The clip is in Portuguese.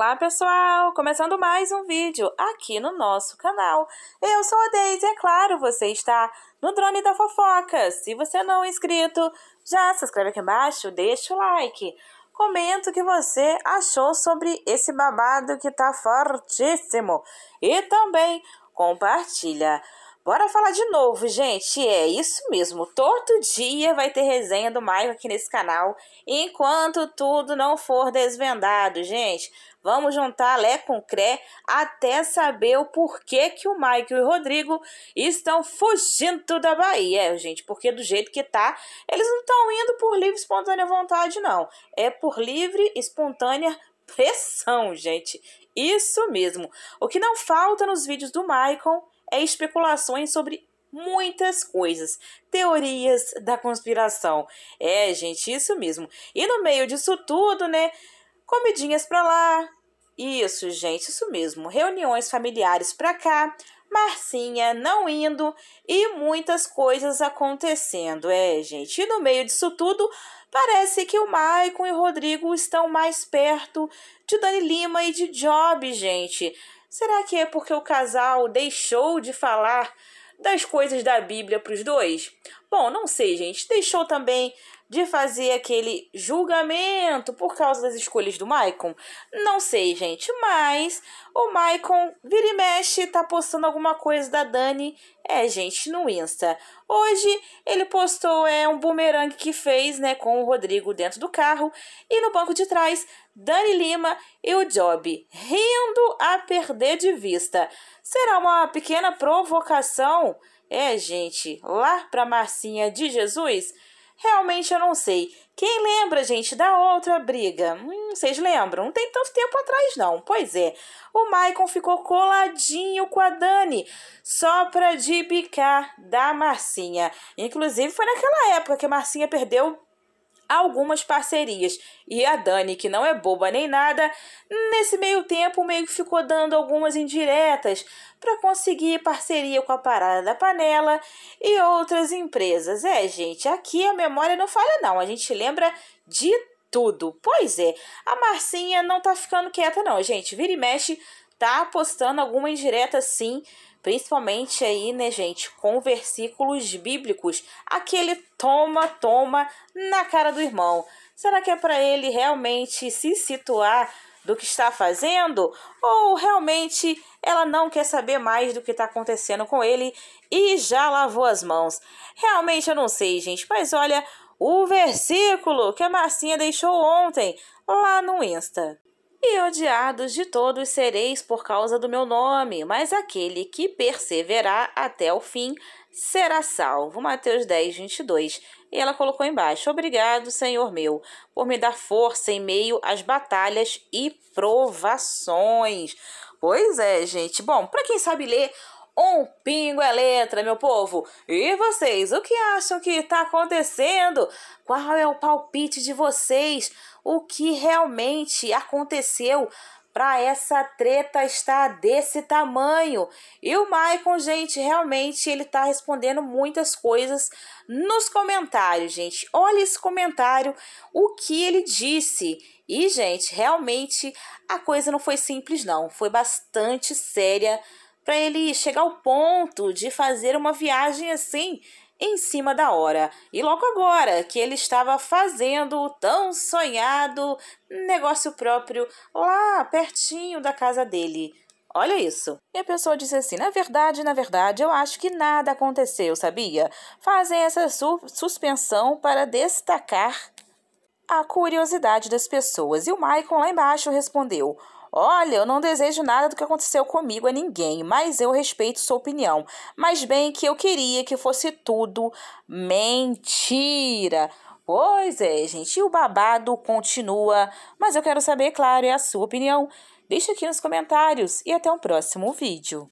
Olá pessoal, começando mais um vídeo aqui no nosso canal. Eu sou a Deise e é claro, você está no Drone da Fofoca. Se você não é inscrito, já se inscreve aqui embaixo, deixa o like. Comenta o que você achou sobre esse babado que tá fortíssimo. E também compartilha. Bora falar de novo, gente. É isso mesmo. Todo dia vai ter resenha do Maicon aqui nesse canal, enquanto tudo não for desvendado, gente. Vamos juntar Lé com Cré até saber o porquê que o Maicon e o Rodrigo estão fugindo da Bahia, gente. Porque do jeito que tá, eles não estão indo por livre espontânea vontade, não. É por livre espontânea pressão, gente. Isso mesmo. O que não falta nos vídeos do Maicon é especulações sobre muitas coisas, teorias da conspiração. É, gente, isso mesmo. E no meio disso tudo, né, comidinhas para lá. Isso, gente, isso mesmo. Reuniões familiares para cá, Marcinha não indo e muitas coisas acontecendo. É, gente, e no meio disso tudo, parece que o Maicon e o Rodrigo estão mais perto de Dani Lima e de Job, gente. Será que é porque o casal deixou de falar das coisas da Bíblia para os dois? Bom, não sei, gente. Deixou também de fazer aquele julgamento por causa das escolhas do Maicon? Não sei, gente, mas o Maicon vira e mexe, tá postando alguma coisa da Dani, é, gente, no Insta. Hoje ele postou é, um boomerang que fez né, com o Rodrigo dentro do carro e no banco de trás, Dani Lima e o Job, rindo a perder de vista. Será uma pequena provocação? É, gente, lá pra Marcinha de Jesus? Realmente eu não sei. Quem lembra, gente, da outra briga? Hum, vocês lembram? Não tem tanto tempo atrás, não. Pois é, o Maicon ficou coladinho com a Dani, só pra de da Marcinha. Inclusive, foi naquela época que a Marcinha perdeu algumas parcerias. E a Dani, que não é boba nem nada, nesse meio tempo meio que ficou dando algumas indiretas para conseguir parceria com a Parada da Panela e outras empresas. É, gente, aqui a memória não falha não, a gente lembra de tudo. Pois é, a Marcinha não tá ficando quieta não, gente. Vira e mexe tá apostando alguma indireta sim principalmente aí, né, gente, com versículos bíblicos. Aquele toma, toma na cara do irmão. Será que é para ele realmente se situar do que está fazendo? Ou realmente ela não quer saber mais do que está acontecendo com ele e já lavou as mãos? Realmente eu não sei, gente, mas olha o versículo que a Marcinha deixou ontem lá no Insta. E odiados de todos sereis por causa do meu nome, mas aquele que perseverar até o fim será salvo. Mateus 10, 22. E ela colocou embaixo: Obrigado, Senhor meu, por me dar força em meio às batalhas e provações. Pois é, gente. Bom, para quem sabe ler, um pingo é letra, meu povo. E vocês, o que acham que está acontecendo? Qual é o palpite de vocês? O que realmente aconteceu para essa treta estar desse tamanho. E o Maicon, gente, realmente ele está respondendo muitas coisas nos comentários, gente. Olha esse comentário, o que ele disse. E, gente, realmente a coisa não foi simples não, foi bastante séria para ele chegar ao ponto de fazer uma viagem assim em cima da hora. E logo agora que ele estava fazendo o tão sonhado negócio próprio lá pertinho da casa dele. Olha isso. E a pessoa disse assim: na verdade, na verdade, eu acho que nada aconteceu, sabia? Fazem essa su suspensão para destacar a curiosidade das pessoas. E o Michael lá embaixo respondeu: Olha, eu não desejo nada do que aconteceu comigo a ninguém, mas eu respeito sua opinião. Mas bem que eu queria que fosse tudo mentira. Pois é, gente, e o babado continua. Mas eu quero saber, claro, é a sua opinião. Deixe aqui nos comentários e até o um próximo vídeo.